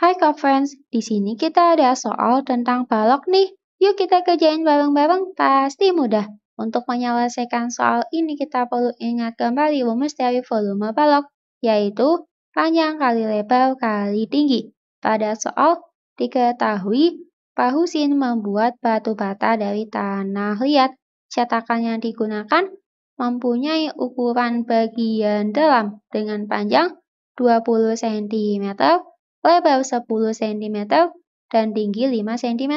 Hai friends, di sini kita ada soal tentang balok nih. Yuk kita kerjain bareng-bareng, pasti mudah. Untuk menyelesaikan soal ini kita perlu ingat kembali rumus dari volume balok, yaitu panjang kali lebar kali tinggi. Pada soal, diketahui Pak Husin membuat batu bata dari tanah liat. Cetakan yang digunakan mempunyai ukuran bagian dalam dengan panjang 20 cm lebar 10 cm dan tinggi 5 cm.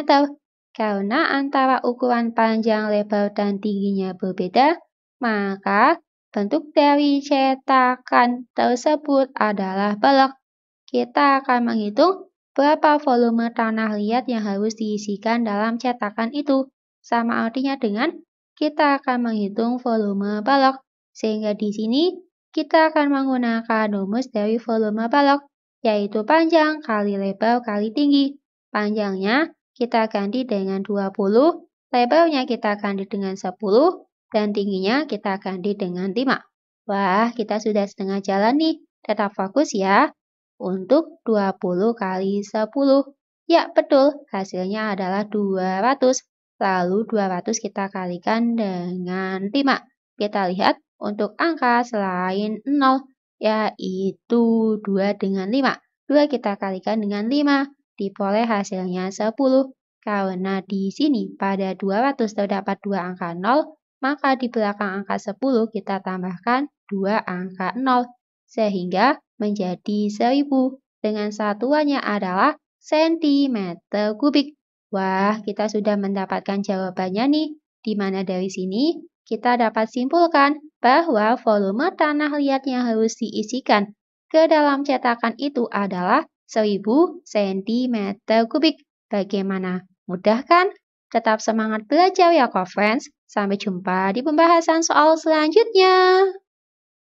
Karena antara ukuran panjang, lebar, dan tingginya berbeda, maka bentuk dari cetakan tersebut adalah balok. Kita akan menghitung berapa volume tanah liat yang harus diisikan dalam cetakan itu. Sama artinya dengan kita akan menghitung volume balok. Sehingga di sini kita akan menggunakan rumus dari volume balok yaitu panjang kali lebar kali tinggi. Panjangnya kita ganti dengan 20, lebarnya kita ganti dengan 10, dan tingginya kita ganti dengan 5. Wah, kita sudah setengah jalan nih. Tetap fokus ya. Untuk 20 kali 10. Ya, betul. Hasilnya adalah 200. Lalu 200 kita kalikan dengan 5. Kita lihat untuk angka selain 0 yaitu 2 dengan 5. 2 kita kalikan dengan 5, diperoleh hasilnya 10. Karena di sini pada 200 terdapat 2 angka 0, maka di belakang angka 10 kita tambahkan 2 angka 0, sehingga menjadi 1000. Dengan satuannya adalah cm kubik. Wah, kita sudah mendapatkan jawabannya nih, di mana dari sini kita dapat simpulkan bahwa volume tanah liat yang harus diisikan ke dalam cetakan itu adalah 1000 cm kubik. Bagaimana? Mudah kan? Tetap semangat belajar ya, kofrens. Sampai jumpa di pembahasan soal selanjutnya.